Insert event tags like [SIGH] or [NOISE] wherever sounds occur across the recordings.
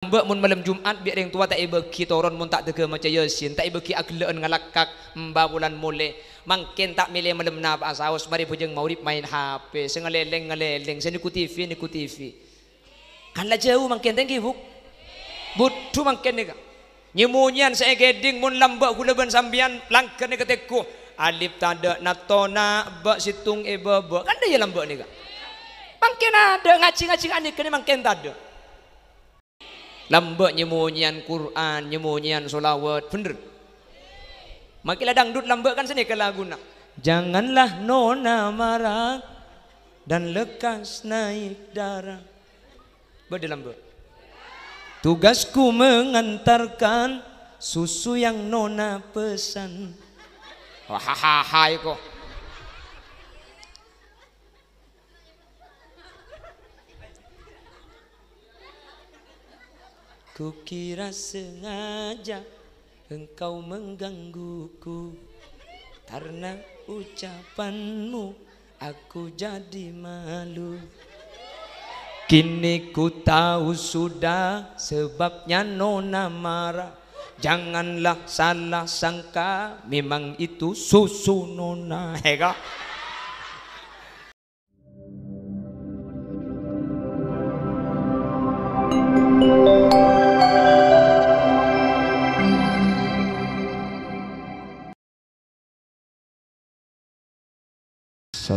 Mbak mun malam Jumat biar yang tua tak ibeki toron mun tak tege macam Yasin tak ibeki agleun ngalakak mba bulan mulai mungkin tak milih malam nab asaus mari pujeng maurib main HP sengeleleng ngeleleng seniku TV niku TV kala jauh mungkin tengki buk butuh mangkin nika nyemunyan saya geding mun lambak ban sambian langkan nika teku alif tanda natona bak situng eba ba kan dia lambak nika mungkin ada ngaji-ngaji ane kene mangkin tanda Lambak nyemunyian Quran, nyemunyian solawat, bener. Makilah dangdut lambak kan sini ke lagu nak. Janganlah nona marah dan lekas naik darah. Berde lambak. Tugasku mengantarkan susu yang nona pesan. Wahahahai kok. Ku kira sengaja engkau menggangguku Karena ucapanmu aku jadi malu Kini ku tahu sudah sebabnya nona marah Janganlah salah sangka memang itu susu nona Hei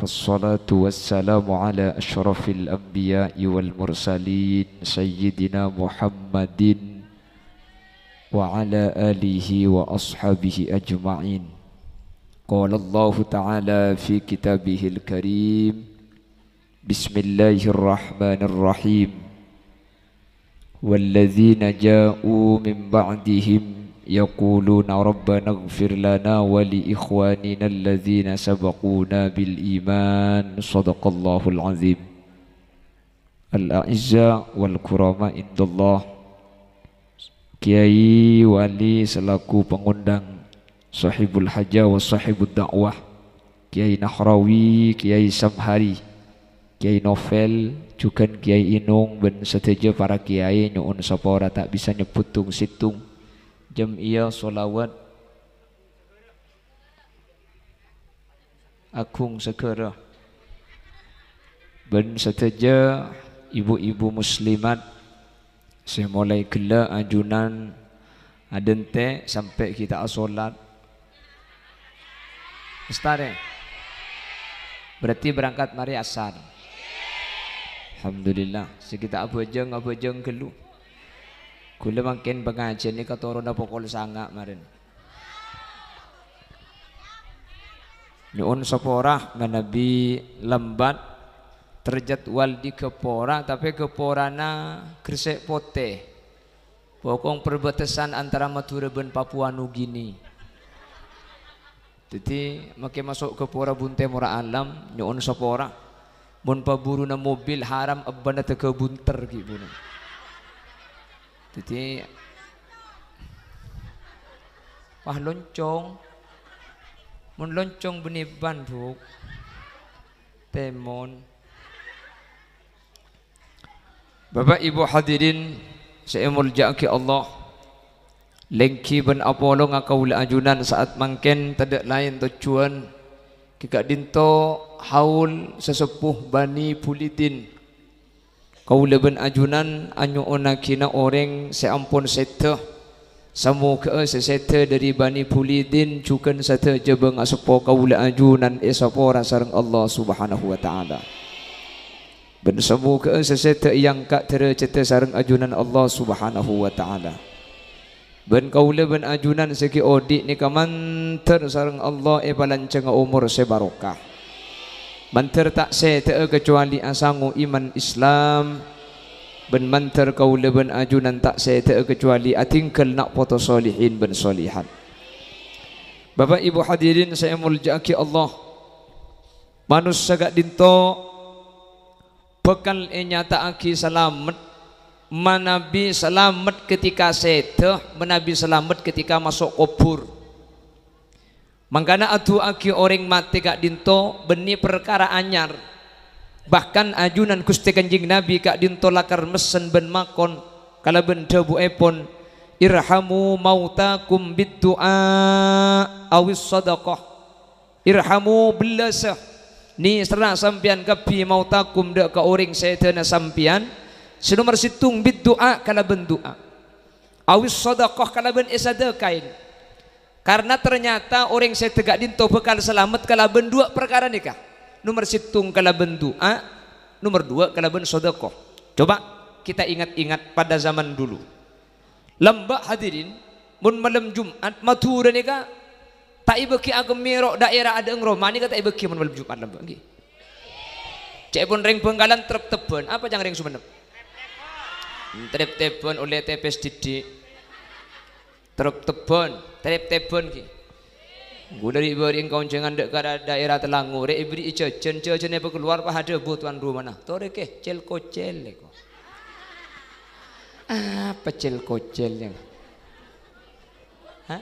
والصلاة والسلام على أشرف الأنبياء والمرسلين سيدنا محمد وعلى آله وأصحابه أجمعين قال الله تعالى في كتابه الكريم بسم الله الرحمن الرحيم والذين جاءوا من بعدهم يقولون ربنا اغفر لنا ولإخواننا الذين سبقونا بالإيمان صدق الله العظيم الأعزاء والكرامة عند الله Kiai Wali selaku pengundang Sahibul Haja wa Sahibul Dakwah Kiai Nahrawi, Kiai Samhari Kiai Novel, juga Kiai Inung dan seteja para kiai nyuun sopora tak bisa nyebutung situng Jam ia solawat, Akung Sekara Ben seteja ibu-ibu muslimat Saya mulai kela ajunan Adente sampai kita asolat Ustaz eh? Berarti berangkat mari asar Alhamdulillah Sekitar apa jeng, apa jeng keluh Gula makin pengajian ini keturun pokok sangat marin. Nyuun seporah nah, menabi lembat terjadwal di kepora tapi keporana gresik pote pokong perbatasan antara Madura dan Papua Nugini jadi makin masuk kepora bunte mura alam nyuun seporah mun paburu na mobil haram abana teke bunter ki jadi wah loncong mun loncong beni ban buk temon Bapak Ibu hadirin saya muljaaki Allah lengki ben apolo ngakaul ajunan saat mangken tidak lain tujuan kika dinto haul sesepuh bani pulitin Kau leben ajunan anyu onakina orang seampun seta Semoga seseta dari bani puli cukan seta jebeng asupok kau le ajunan esapora sarang Allah subhanahu wa ta'ala Ben semoga seseta yang kak tercita sarang ajunan Allah subhanahu wa ta'ala Ben kau leben ajunan seki odik ni kaman ter sarang Allah ebalan cengah umur sebarokah Mantar tak saya tak kecuali asangu iman Islam Ben mantar kau leben ajunan tak saya tak kecuali atingkel nak foto solihin ben solihan Bapak ibu hadirin saya mulja'aki Allah Manus sagak dinto Bekal enyata aki selamat Manabi selamat ketika setah Manabi selamat ketika masuk kubur Mangkana atu aki orang mati kak dinto beni perkara anyar. Bahkan ajunan kusti kanjing Nabi kak dinto lakar mesen ben makon kala ben debu epon irhamu mautakum biddu'a awis sadaqah irhamu belasah ni serna sampian kapi mautakum dak ka orang sedana sampian sinomor situng biddu'a kala ben du'a awis sadaqah kala ben isadakai karena ternyata orang saya tegak dinto bekal selamat kalau bendua perkara nikah. Nomor situng kalau bendua, nomor dua kalau ben sodako. Coba kita ingat-ingat pada zaman dulu. Lembak hadirin, mun malam Jumat matura nikah, tak ibeki agam merok daerah ada ngroma kata ibu ki mun malam Jumat lembak nggih. Cek pun ring penggalan terp tepen, apa jangan ring sumenep? Terp tepen oleh tepes didik truk tebon trip tebon ki Guna diberi engkau jangan dek kada daerah telangu re ibri ijajen jajen apa keluar pa ada butuan rumah nah tore ke cel kocel leko ya apa cel yang Hah?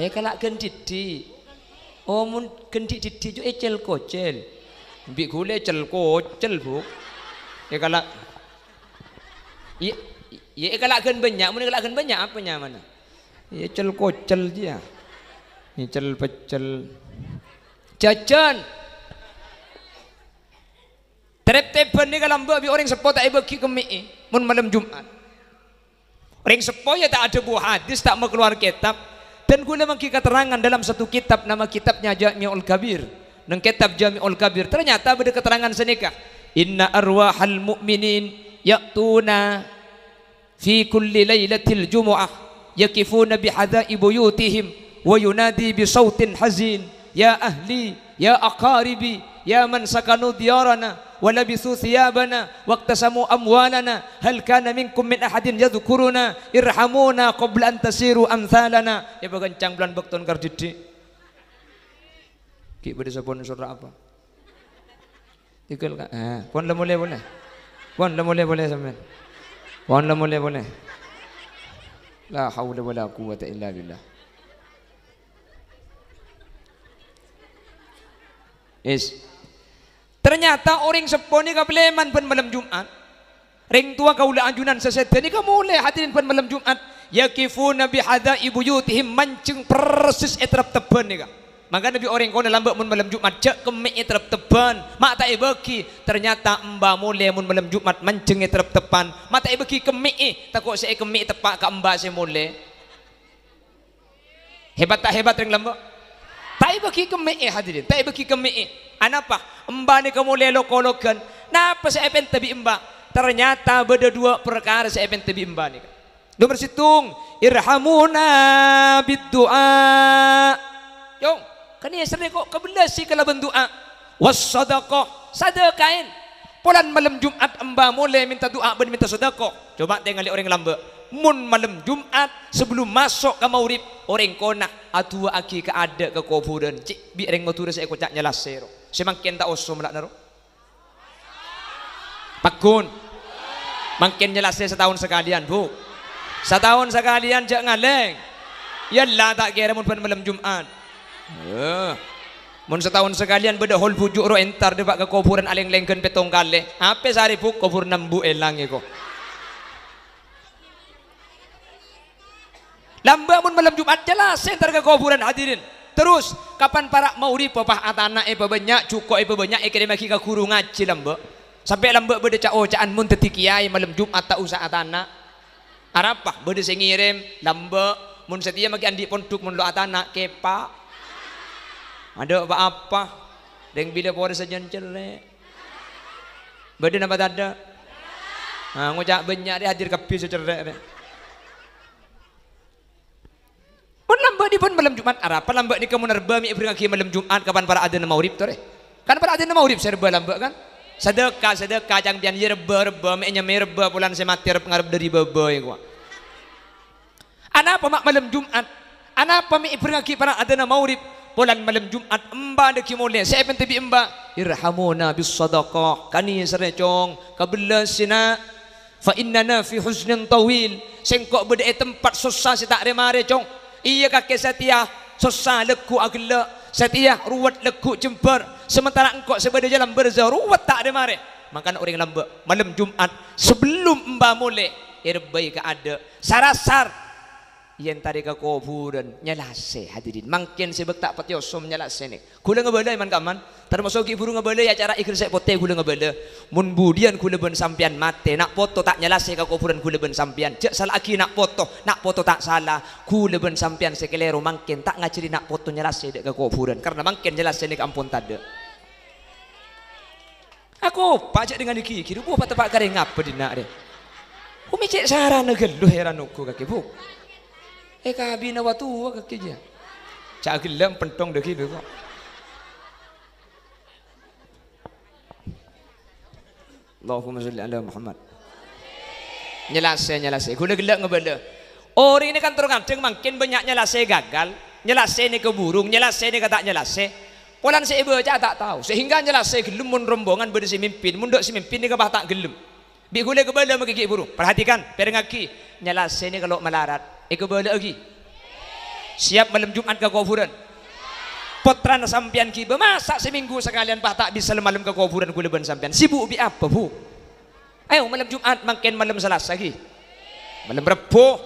Eh kalak gendit di Oh mun gendit di ju eh cel kocel Bik gule cel kocel bu Eh kalak Iya Ya eh, kalakkan banyak, mun kalakkan banyak apa nyaman? mana? Ya cel kocel dia. ini ya, cel pecel. Jajan. Terep-tepen ni kalau mbak orang sepo tak ki kemi eh, mun malam Jumat. Orang sepo ya tak ada buah hadis, tak mau keluar kitab. Dan guna mengki keterangan dalam satu kitab nama kitabnya Jami'ul Kabir. Nang kitab Jami'ul Kabir ternyata ada keterangan senikah. Inna arwahal mu'minin tuna fi kulli lailatil jumu'ah yakifuna bihadai buyutihim wa yunadi bi sautin hazin ya ahli ya aqaribi ya man sakanu diyarana wa labisu thiyabana waqtasamu amwalana hal kana minkum min ahadin yadhkuruna irhamuna qabla an tasiru amthalana ya bagancang bulan bekton kardidi ki pada sapon surah apa tikul ka ah eh, pon lemule boleh pon lemule boleh sampean Puan lah boleh boleh. La haula wala quwata illa billah. Is. Ternyata orang sepuh ni kau boleh pun malam Jumat. Ring tua kau boleh anjunan sesetia ni kau boleh hadirin pun malam Jumat. Yakifu nabi hadha ibu yutihim mancing persis etrap tebeni ni kau. Maka Nabi orang kau dalam mun malam Jumat cek kemeknya terap teban, mak tak eh Ternyata emba mulai mun malam Jumat mencengnya terap tepan, mak tak kemek eh kemik eh, takut saya kemek tepak ke emba saya mulai. Hebat tak hebat ring lembok? Tak beki kemik hadirin, tak beki kemik. Anapa? Ah, emba ni kamu lelo kolokan. Napa saya pengen tebi Ternyata beda dua perkara saya pengen tebi emba ni. Nomor situng irhamuna bid du'a. Kani sering kok si kalau bentua. Was sadaqah, sedekahin. Polan malam Jumat amba mulai minta doa ben minta sedekah. Coba tengok orang lamba. Mun malam Jumat sebelum masuk ke maurib orang kona atua aki ke ada ke kuburan. Cik bi reng matur saya kocak nyalas sero. Semangkin tak osom lak naro. Pakun. Mangkin nyalas setahun sekalian, Bu. Setahun sekalian jak ngaleng. Yalla tak kira mun malam Jumat. Eh. Mun setahun sekalian beda hol bujuk ro entar debak ke kuburan aling lengken petong kali. Apa sehari puk kubur nembu elang iko. Lamba mun malam Jumat jelas entar ke kuburan hadirin. Terus kapan para mauri papah atana e banyak cukok e banyak e kene maki ke guru ngaji lamba. Sampai lamba beda cak ocaan mun tetiki kiai malam Jumat tak usah atana. Arapah beda ngirim lamba mun setia maki andi pontuk mun lo atana kepa ada apa apa? Deng bila pore sejen celek. Badan apa ada? Ha nah, ngucak banyak dia hadir kepi secerek Pun lambat di pun malam Jumat Apa lambat di kamu nerba mi ibring aki malam Jumat kapan para adzan maurib tore. Kan para mau rib serba lambat kan? Sedekah sedekah cang pian yerba reba mi nya reba pulan semati rep ngarep dari bebe gua. Ana apa mak malam Jumat? Ana apa mi ibring aki para mau rib? bulan malam Jumat emba de kimole saya pun tepi emba irhamuna bis sadaqah kani serecong kabla sina fa innana fi huznin tawil sengkok bede tempat susah si tak remare cong iya kake setia susah leku agla setia ruwet leku jember sementara engkok sebeda jalan berzah ruwet tak remare maka nak orang lambat malam Jumat sebelum emba mole irbai ka ada sarasar yang tadi ke kuburan nyalase hadirin mangkin sebek tak patio osom nyalase nek kula ngebele man kaman termasuk ki burung ngebele ya cara ikir saya pote kula ngebele mun budian kula ben sampian mate nak foto tak nyalase kau kuburan kula ben sampian cek salah aki nak foto nak foto tak salah kula ben sampian sekelero mangkin tak ngajari nak foto nyalase dek kau kuburan karena makin nyalase nek ampun tade aku pajak dengan iki kiri buah tempat pak garing apa dinak deh Umi cek sarana lu heran aku kaki buk. Eh kabina watu kaki je. Cak gelam pentong dah gila kok. Allahumma salli ala Muhammad. Nyelase, nyelase. Guna gelak ngebenda. Ori ini kan tergantung makin banyak nyelase gagal. Nyelase ini keburung. Nyelase ini kata nyelase. Polan ibu aja tak tahu. Sehingga nyelase gelem mun rombongan berisi si mimpin. Mundok si mimpin ni kebah tak gelum. Bik gula kebenda mengikik burung. Perhatikan. Perengaki. nyelase ini kalau melarat Eko balik lagi. Siap malam Jumat ke kuburan. Potran sampian ki masak seminggu sekalian pak tak bisa malam ke kuburan kuleban sampian. Sibuk bi apa bu? Ayo malam Jumat makin malam Selasa lagi. Malam Rabu.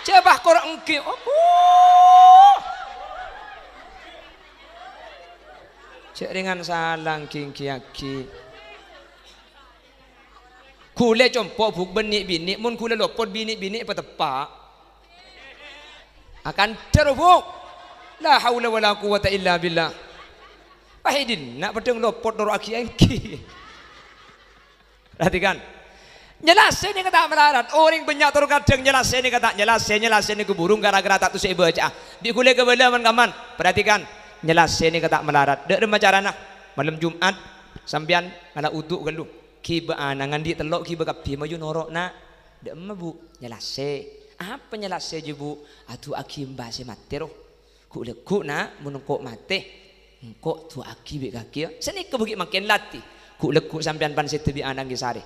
Coba korang engki. Oh. Cek ringan salang king kiaki. Kule po buk benik bini mun kule lopot bini bini apa tepak akan terobok la haula wala quwata illa billah pahidin nak pedeng lopot dor aki engki perhatikan Nyelasin ni kata melarat. Orang oh, banyak turun kadang nyelasin ni kata nyelasin nyelasin ni kuburung gara-gara tak tusik baca. Di kulit kebela man kaman. Perhatikan nyelasin ni kata melarat. Dek remaja rana malam Jumat sambian ada uduk gelu. Kiba anangan di telok kiba kapi maju norok nak. Dek bu, nyelasin apa nyala sejibu atu akim bahasa matero ku le ku na menungko mate engko tu akibe kakia seni kebukit makin latih ku le ku sampean pan setebi anang gisari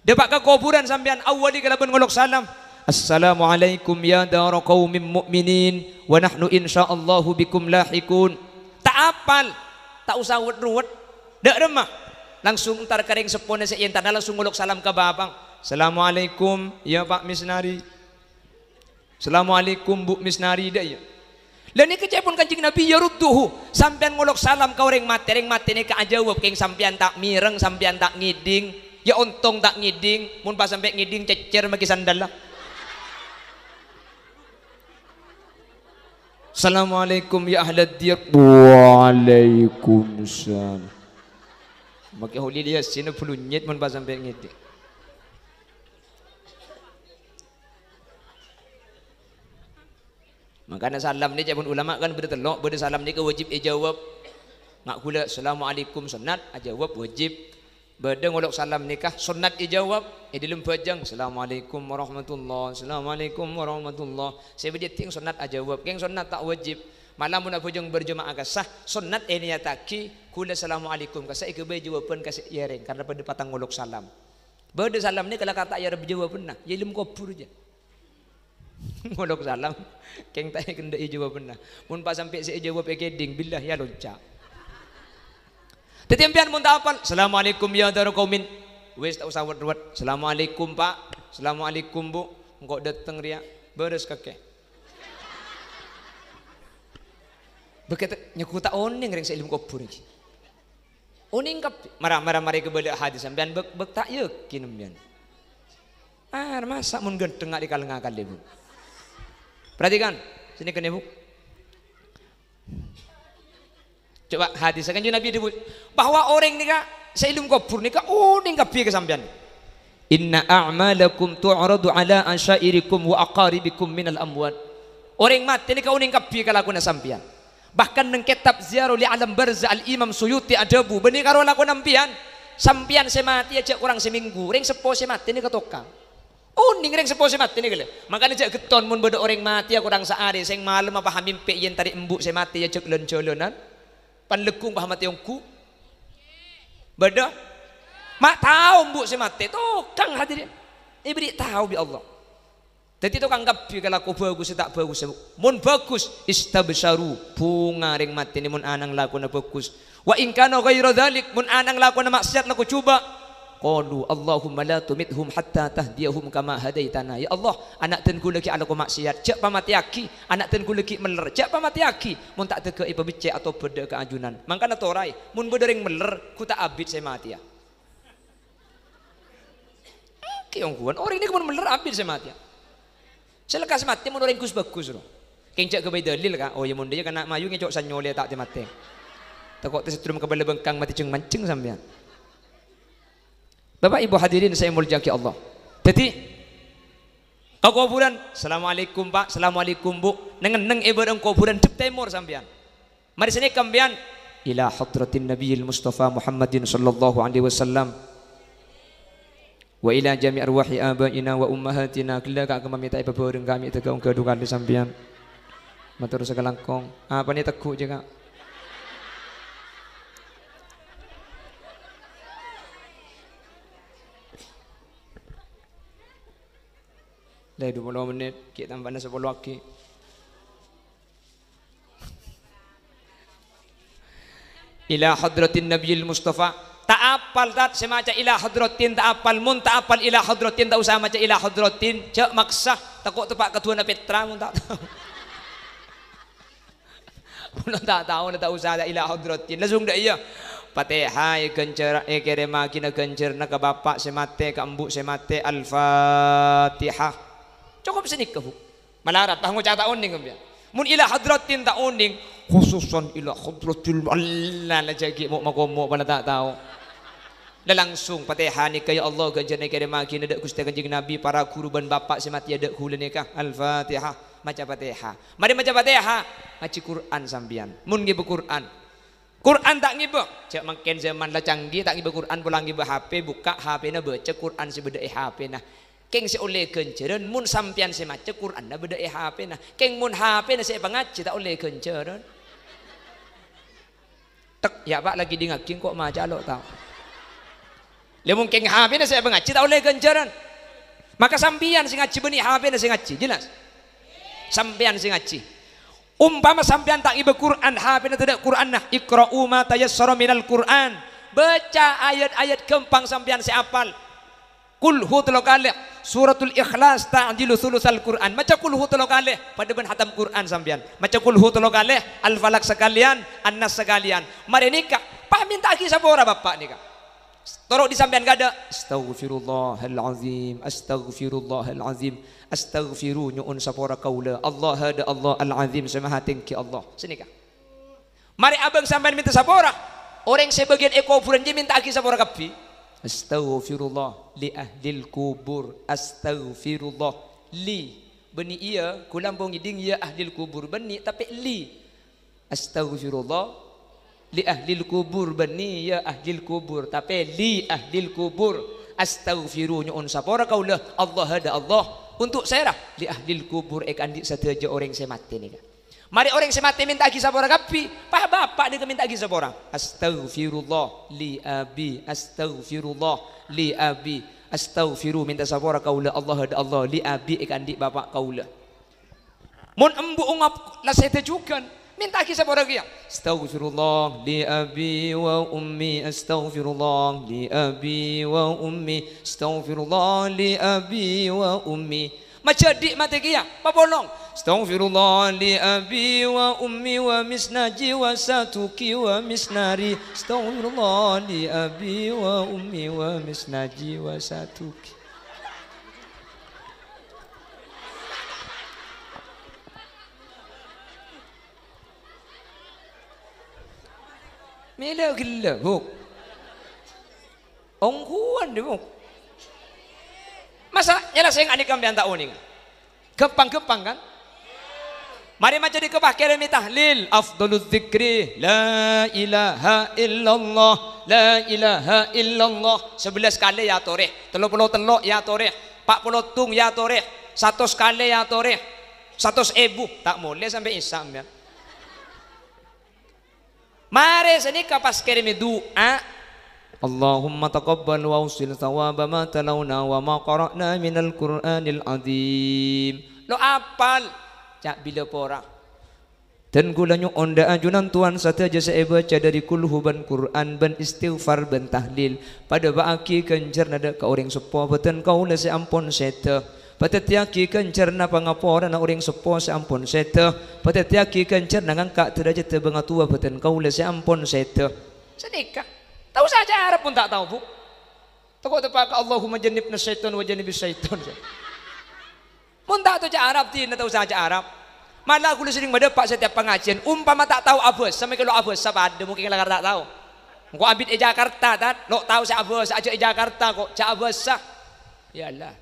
depak ke kuburan sampean awali kelabun ngolok salam Assalamualaikum ya dar qaumin mu'minin wa nahnu insyaallah bikum lahikun tak apal tak usah ruwet dak remah langsung entar kering sepone seientar langsung ngolok salam ke babang Assalamualaikum ya Pak Misnari Assalamualaikum bu misnari daya. Lah ni kecai pun kancing Nabi ya rutuhu. Sampian ngolok salam kau ring mati ring mati ni ka jawab king sampian tak mireng sampian tak ngiding. Ya untung tak ngiding, mun pas sampai ngiding cecer magi sandal Assalamualaikum ya ahlad diyar. Waalaikumsalam. Maki huli dia sini puluh mun pas sampai ngiding. Makanya salam ni cakap ulama kan bertelok, benda salam ni ke wajib ijawab. Eh, Ngak kula assalamualaikum sunat, ah, jawab wajib. Benda ngolok salam nikah sunat ijawab. Eh, eh dilum pejang assalamualaikum warahmatullahi, assalamualaikum warahmatullahi. Saya bejit ting sunat ah, jawab. geng sunat tak wajib. Malam pun pujung berjemaah kasah sunat eh taki kula assalamualaikum kasah eh, ikbe pun kasih yering ya, karena pada patang ngolok salam. Benda salam ni kalau kata ya jawapan nah, ya lum kopur je. Modok [LAUGHS] salam. Keng tanya kendai jawab benar. Mun pas sampai saya jawab keding bila ya loncat. Tetempian mun tak apal. Assalamualaikum ya darukomin. Wes tak usah wet-wet. Assalamualaikum Pak. Assalamualaikum Bu. Engkau dateng ria. Beres kakek. Begitu nyeku tak oning ring selim kau iki. Oning kap marah-marah mari kebedak hadis sampean bek bek tak yakin sampean. Ah, masa mun genteng di akan debu. Perhatikan, sini ke bu. Coba hadis kan Nabi disebut bahwa orang nika seilum kubur nika uning oh, ke kesampean. Inna a'malakum tu'radu ala anshairikum wa aqaribikum minal amwat. Orang mati nika uning kabeh kalakuna sampean. Bahkan neng kitab ziarah li alam barza al Imam Suyuti adabu benih karo lakon sampean. Sampean semati aja kurang seminggu, ring sepo semati nika tukang. Uning oh, ring sepo semati nih gila. Makanya cek geton mun bodo orang mati aku orang sehari, Seng malam apa hamim pe yen tarik embuk saya mati ya cek lon jolonan. Pan lekung pah mati yongku. Mak tahu embuk saya mati. kang hadirin. Ibri tahu bi Allah. Jadi itu anggap kalau aku bagus tak bagus. Mun bagus istabsaru bunga ring mati ni mun anang laku na bagus. Wa ingkano gairo dalik mun anang laku na maksiat laku coba qalu Allahumma la tumithum hatta tahdiyahum kama hadaitana ya Allah anak tenku lagi anak maksiat cek pamati aki anak tenku lagi meler cek pamati aki mun tak tegei pebecek atau beda keanjunan mangkana torai mun bedering meler ku tak abid saya mati ya keongkuan orang ini kemun meler abid saya mati ya saya lekas mati mun orang kus bagus loh kencak kebai dalil kan oh ya mun dia kena mayu ngecok sanyole tak mati tekok tesetrum kebala bengkang mati ceng mancing sampean Bapak Ibu hadirin saya murjaki ya Allah. Jadi kau kuburan, Assalamualaikum Pak, Assalamualaikum Bu. dengan neng ibadah kuburan cep timur sampean. Mari sini kambian ila hadratin Nabi Mustafa Muhammadin sallallahu alaihi wasallam wa ila jami' arwahi abaina wa ummahatina kila ka kami tak ibu kami tegak ke di sampean. Matur segalangkong. Apa ni teguk je Dari 20 menit, kita tambah 10 lagi. Ila hadratin nabiyil mustafa. Tak apal tak semaca ila hadratin tak apal mun tak apal ila hadratin tak usah maca ila hadratin. Cek maksa takut tepak ketua na petra muntak. tak tahu. Mun tak tahu tak usah ada ila hadratin. Langsung dah iya. Fatihah kencer e kere kina kencer na ka bapak semate ka embu semate al-Fatihah cukup sedikit bu melarat tahu cak uning kemudian ya? mun ilah hadratin tak unding khususan ilah hadratil Allah la jagi mau mau mana tak tahu dan langsung patihani kaya Allah ganjana kaya makin ada kusta kanjeng Nabi para kurban ban bapak semati ada hulene nikah al-fatihah maca patihah, mari maca patihah, maci Quran sambian mun ngibe Quran Quran tak ngibe cak makin zaman lah canggih tak ngibe Quran pulang ngibe HP buka HP na baca Quran sebeda HP nah Keng se oleh kenceran mun sampian se maca Quran na beda HP na. Keng mun HP na se pengaji tak oleh kenceran. Tek ya pak lagi dingak king kok maca lo tau. Le mungkin keng HP na se pengaji tak oleh kenceran. Maka sampian sing ngaji beni HP na sing ngaji jelas. Sampian sing ngaji. Umpama sampian tak ibu Quran, hafid tidak Quran nah ikra'u ma tayassara minal Quran. Baca ayat-ayat kempang sampian seapal. Kul hu telo suratul ikhlas ta'dilu sulusal Quran. Maca kul hu tolong kalih pada ben hatam Quran sampean. Maca kul hu tolong kalih al falak sekalian, annas sekalian. Mari nikah. Pahamin tak kisah ora bapak nikah. Torok di sampean ada. Astaghfirullahal azim. Astaghfirullahal azim. Astaghfiru nyuun sapora kaula. Allah hada Allah al azim semaha tinggi Allah. Sini kah? Mari abang sampean minta sapora. Orang sebagian ekofuran dia minta aki sapora kapi. Astaghfirullah li ahlil kubur. Astaghfirullah li. bani ia kulam bongi ding ia ahlil kubur bani. tapi li. Astaghfirullah li ahlil kubur bani ya ahlil kubur tapi li ahlil kubur astaghfiru nyun sapora kaulah Allah ada Allah untuk saya lah li ahlil kubur ek andik satu aja orang saya mati ni kan Mari orang semati minta kisah orang kapi. Pak bapak dia minta kisah orang. Astaghfirullah li abi. Astaghfirullah li abi. Astaghfiru minta sabora kaula Allah ada Allah li abi ikandik bapak kaula. Mun embu ungap lah saya Minta kisah orang kia. Astaghfirullah li abi wa ummi. Astaghfirullah li abi wa ummi. Astaghfirullah li abi wa ummi majadi mati kia papolong Astaghfirullah li abi wa ummi wa misnaji wa satuki wa misnari Astaghfirullah li abi wa ummi wa misnaji wa satuki Mila gila buk Ongkuan dia buk Masa nyelesaikan adik kami tak uning. Gempang-gempang kan? Mari maca di kebah kelimi tahlil afdaluz zikri la ilaha illallah la ilaha illallah 11 kali ya toreh 33 ya toreh 40 tung ya toreh satu sekali ya toreh satu ebu tak boleh sampai isam ya Mari sini kapas kelimi doa اللهم تقبل واوصل ثواب ما تلونا وما قرأنا من القرآن العظيم lo apal cak bila pora dan gulanya onda ajunan Tuhan satu aja saya baca dari kulhu ban Quran ban istighfar ban tahlil pada baaki kencer nada kau orang sepo beten kau nasi ampun seta Patetiaki kencer na pangapora na orang sepo si ampun seta Patetiaki kencer kak terajat teraja tua beten kau nasi ampun seta Sedekah Tahu saja Arab pun tak tahu, Bu. Tekuk tepak Allahumma jannibna syaitan wa jannibis syaitan. Mun tak tahu Arab, tidak tahu saja Arab. Malah aku sering Pak setiap pengajian. Umpama tak tahu abos, sama kalau abos, siapa ada mungkin kalau tak tahu. Kau ambil di Jakarta, tak? Lo tahu saya abos, aja di Jakarta kok, cak abes sah. Ya Allah.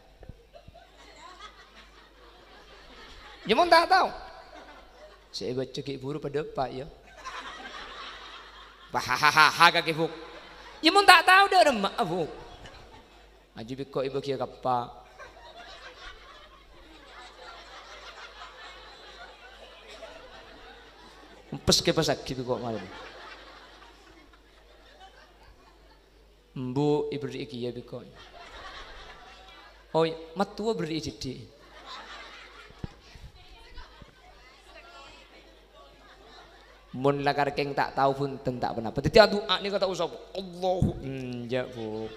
Jemun ya, tak tahu. Saya baca kik buru pada pak ya. Hahaha kaki buk. Ya mun tak tahu dah remak abu. Haji ah, biko ibu kia kapa. Empes ke pasak ki biko malam. Mbu ibu iki ya biko. Oi, matua beri ijidi. mun lakar keng tak tahu pun tentak penapa dadi doa ni kata usah Allahu inja bu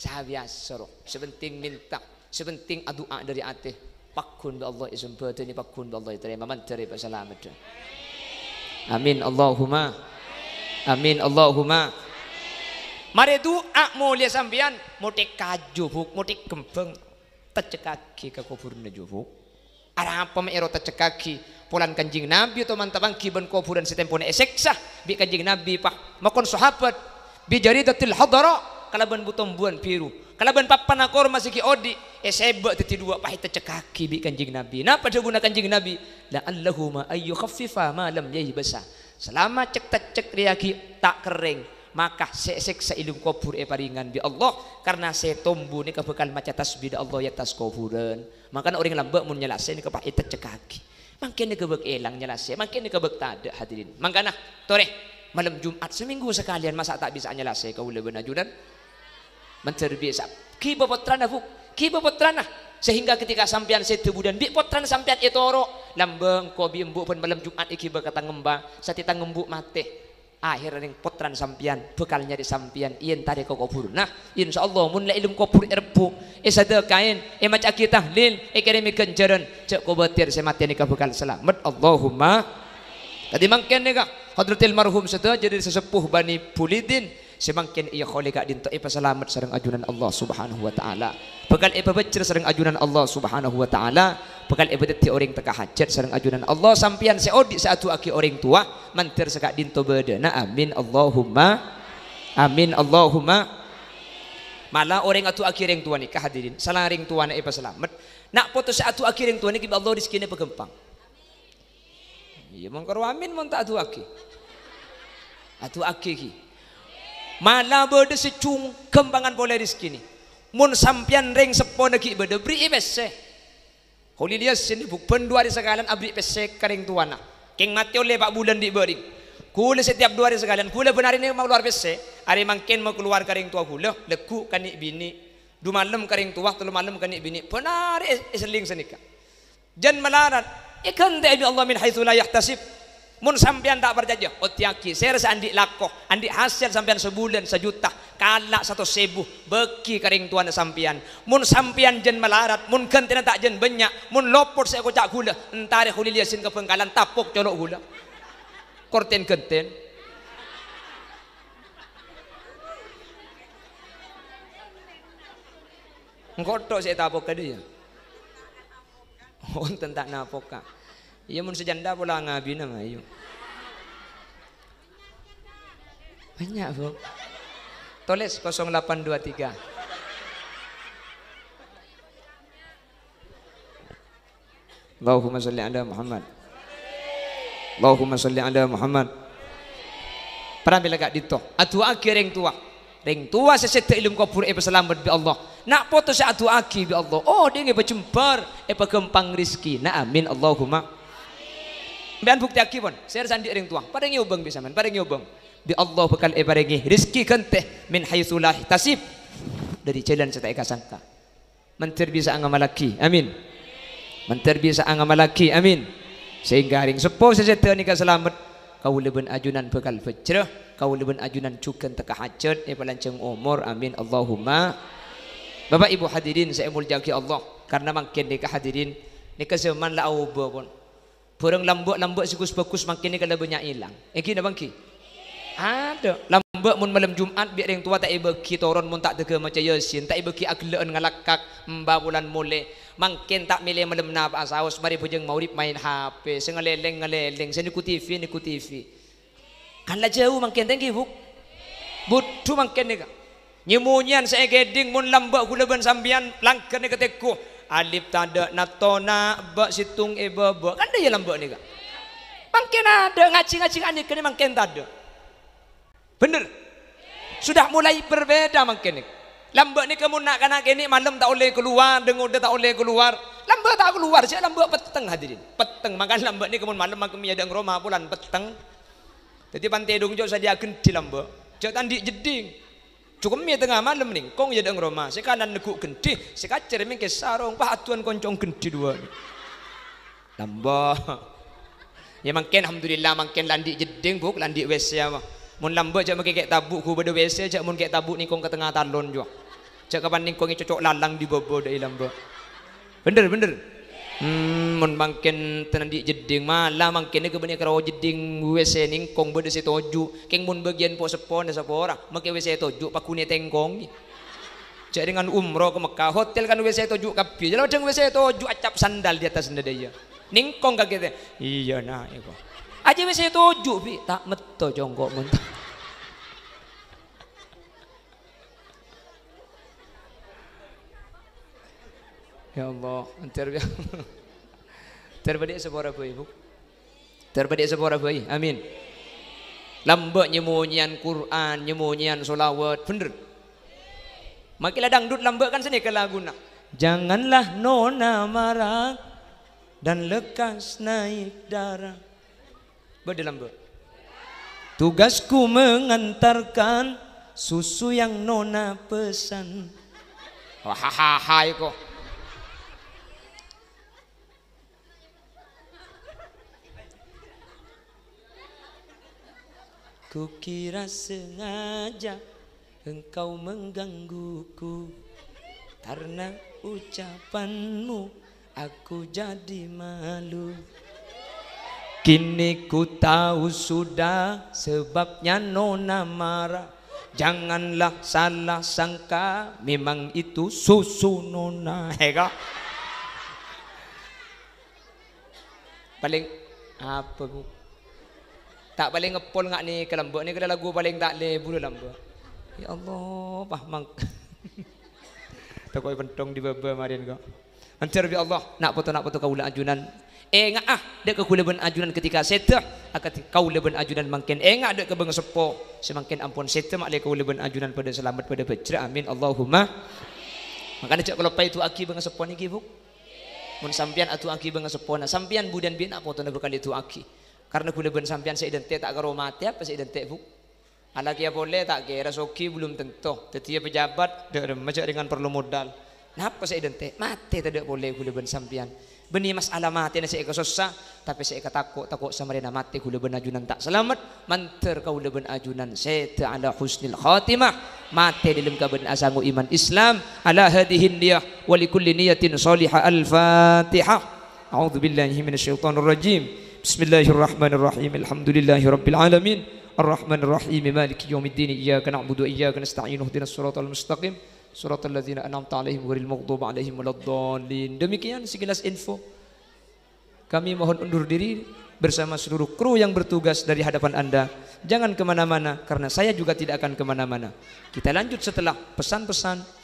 sahabias soro sepenting minta sepenting doa dari ate pakun bi Allah isim ini pakun bi Allah terima menteri berselamat amin Allahumma amin Allahumma mari doa mulia sampean mutik kajubuk mutik gembeng tecekaki ke kuburna jubuk Arapa ero tecekaki pulan kanjing nabi atau mantabang kiban kofu dan esek eseksa bi kanjing nabi pak makon sahabat bi jaridatil hadara kalaban buan piru kalaban papan akor masih ki odi esebak titi dua pahit cekaki bi kanjing nabi napa dia guna kanjing nabi la allahu ma ayyu khaffifa ma lam yahbasa selama cek tak riaki tak kering maka sesek ilung kubur eparingan eh paringan bi Allah karena saya tombu ni kebekal maca tasbih Allah ya tas kuburan maka orang lambak saya ini ke pahit cekaki Makin ni kebuk elang nyelase, makin ni kebuk tak ada hadirin. Mangkana, toreh, malam Jumat seminggu sekalian masa tak bisa nyelase kau lebih najunan. Menteri biasa. Ki bapotran aku, ki bapotran Sehingga ketika sampian setu dan bi potran sampian itu eh, orok. Lambang kau bi embuk pun malam Jumat iki eh, berkata ngembak, saya tang embuk mateh. akhirnya ring putran sampian bekal nyari sampian yen tadi kau kubur nah insyaallah mun ilmu kubur erbu eh, e eh, kain e eh, maca kita lil e keremi kenjaran cek kubatir se mati nikah bekal selamat Allahumma tadi mangken kak hadratil marhum sedaya jadi sesepuh Bani pulidin Semangkin ia kholika dinta ipa selamat sarang ajunan Allah subhanahu wa ta'ala. Bekal ipa becer sarang ajunan Allah subhanahu wa ta'ala. Bekal ipa deti orang teka hajat sarang ajunan Allah. Sampian seodik satu aki orang tua. Mantir sekak dinta bedana. Amin Allahumma. Amin Allahumma. Malah orang atu aki orang tua ni kehadirin. Salah orang tua na ipa selamat. Nak potos satu aki orang tua ni kibah Allah rizkini pegempang. Iya mongkar amin mon tak atu aki. Atu aki ki malah bode secung kembangan boleh rezeki ni mun sampian reng sepo negi bode beri bese Holy dia sini buk pendua di sekalan abri pesek kering tuana. Keng mati oleh pak bulan di bering. Kula setiap dua hari sekalian. Kula benar ini mau keluar pesek. Hari mangkin mau keluar kering tua kula. Leku kani bini. Du malam kering tua. Telu malam kani bini. Benar eseling senika. Jan malarat. Ikan ta'ibi ya Allah min haithu la yahtasib mun sampean tak percaya otiaki oh, saya andi lakoh andi hasil sampean sebulan sejuta kalak satu sebu beki kering tuan sampean mun sampean jen melarat mun kentina tak jen banyak mun lopor saya kocak gula entari hulil liasin ke pengkalan tapok colok gula korten kenten Engkau saya tapok ke dia. Oh, [LAUGHS] tentak napoka. Iya mun sejanda pula ngabi nama iyo. Banyak bu. Tulis 0823. Allahumma salli ala Muhammad. Allahumma salli ala Muhammad. Pernah bila gak ditoh. Adu aki ring tua. Ring tua sesetek ilmu kabur ibu eh, selamat bi Allah. Nak foto se adu aki bi Allah. Oh dia ngebajembar. Ibu eh, gempang rizki. Nah amin Allahumma. Sampean bukti akibon, saya sandi ring tuang. Pada nyobeng bisa man, pada nyobeng. Bi Allah bekal e eh, paringi rizki kente min haitsulah tasib. Dari jalan cita eka sangka. menteri bisa angamalaki. Amin. menteri bisa angamalaki. Amin. Sehingga ring sepo sejahtera nikah selamat. Kau leben ajunan bekal fajr. Kau leben ajunan cukan teka hajat. E palanceng umur. Amin. Allahumma. Bapak ibu hadirin saya muljaki Allah. Karena makin nikah hadirin. Nikah zaman la'au pun. Burung lembut-lembut sikus-bekus makin ni kalau banyak hilang. Eh, Iki nak bangki? Ada. Lembut mun malam Jumat biar yang tua tak ibeki toron mun tak tega macam Yasin, tak ibeki aglaan ngalakak bulan mule. Makin tak milih malam napa saus mari pujeng maurib main HP, sengeleleng saya seniku TV niku TV. Kalau jauh makin tinggi buk. Butuh makin ni Nyemunyan saya geding mun lambak gula ben sambian langkah ni alif tanda natona bak situng e bak kan kan dia lambak ni kak? makin ada ngaji-ngaji kan ni tak ada bener sudah mulai berbeda makin ni lambak ni kamu nak kanak ini malam tak boleh keluar dengar dia tak boleh keluar lambak tak keluar saya lambak peteng hadirin peteng makan lambak ni kamu malam makan miadang rumah pulan peteng jadi pantai dong jauh saja akan di lambak jauh tandi jeding Cukup tengah malam nih, kong ya deng Roma. Sekarang negu genti, sekat cermin ke sarung, pak tuan koncong gendi dua. lamba Ya makin alhamdulillah makin landi jeding buk, landi WC ya Mun lamba jak makin kek tabuk ku beda WC jak mun kek tabuk ni kong ke tengah tanlon jua. Jak kapan ni kong cocok lalang di bobo dai lambah. Bener bener. Hmm, mun mangken tenandi jeding malah mangken ke bani karawo jeding WC ning kong bede se toju. Keng mun bagian po sepon desa pora, make WC toju pakune tengkong. Jadi dengan umroh ke Mekah, hotel kan WC toju kapi. Jadi dengan WC toju acap sandal di atas ndadaya. Ning kong kaget. E. Iya nah iko. Aja WC toju bi tak meto jongkok mentah. Ya Allah, terbiya. Terbedik [LAUGHS] sepora bayi, Bu. Terbedik bayi. Amin. Lambak nyemunyian Quran, nyemunyian solawat, bener. Makilah dangdut lambak kan sini ke lagu nak. Janganlah nona marah dan lekas naik darah. Berdalam lambak? Tugasku mengantarkan susu yang nona pesan. Wahahahai ya kok. Ku kira sengaja engkau menggangguku Karena ucapanmu aku jadi malu Kini ku tahu sudah sebabnya nona marah Janganlah salah sangka memang itu susu nona [LAUGHS] Hega. Paling apa bu? Tak paling ngepol ngak ni ke lembut ni kena lagu paling tak le bulu lembut. Ya Allah, pah mang. [LAUGHS] tak pentong di baba marian kau. Hancur bi Allah, nak potong nak potong kau ajunan. Eh ngak ah, dek ke kuleben ajunan ketika setah akan kau leben ajunan makin eh ngak dek ke bang sepo semakin ampun setah mak le kau leben ajunan pada selamat pada bejra amin Allahumma. Makanya cak kalau pai tu aki bang sepo ni kibuk. Mun sampian atu aki bang sepo na sampian budan bina potong nak berkali tu aki. Karena gue ben sampean seidentik tak karo mati apa identik bu? Anak ya boleh tak kira soki belum tentu. Tetia ya pejabat macam dengan perlu modal. Napa identik? Mati tidak boleh gue ben sampean. Beni masalah mati nasi eka susah, tapi saya takut takut sama rena mati gula ben ajunan tak selamat. Manter kau gula ben ajunan saya ala husnil khatimah. Mati dalam kaben asangu iman Islam ala hadihin dia walikulli niyatin salihah al-fatihah. A'udzu billahi minasyaitonir rajim. Bismillahirrahmanirrahim. Alhamdulillahirabbil alamin. Arrahmanir Maliki yaumiddin. Iyyaka na'budu wa nasta'in. Ihdinas siratal mustaqim. Suratul ladzina an'amta 'alaihim ghairil maghdubi 'alaihim waladdallin. Demikian sekilas info. Kami mohon undur diri bersama seluruh kru yang bertugas dari hadapan Anda. Jangan kemana-mana karena saya juga tidak akan kemana-mana. Kita lanjut setelah pesan-pesan